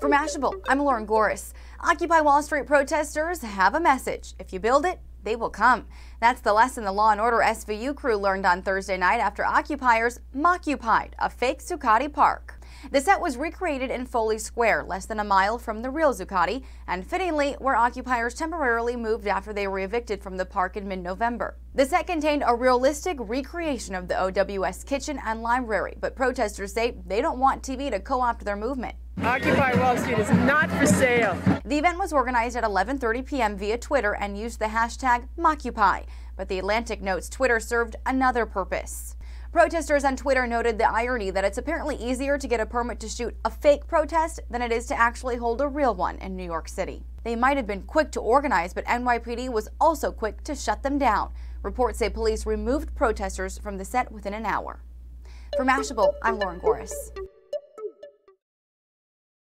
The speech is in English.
For Mashable, I'm Lauren Goris. Occupy Wall Street protesters have a message. If you build it, they will come. That's the lesson the Law & Order SVU crew learned on Thursday night after occupiers moccupied a fake Zuccotti park. The set was recreated in Foley Square, less than a mile from the real Zuccotti, and fittingly, where occupiers temporarily moved after they were evicted from the park in mid-November. The set contained a realistic recreation of the OWS kitchen and library, but protesters say they don't want TV to co-opt their movement. Occupy Wall Street is not for sale. The event was organized at 11:30 p.m. via Twitter and used the hashtag Mockupy. But the Atlantic notes Twitter served another purpose. Protesters on Twitter noted the irony that it's apparently easier to get a permit to shoot a fake protest than it is to actually hold a real one in New York City. They might have been quick to organize, but NYPD was also quick to shut them down. Reports say police removed protesters from the set within an hour. For Mashable, I'm Lauren Goris.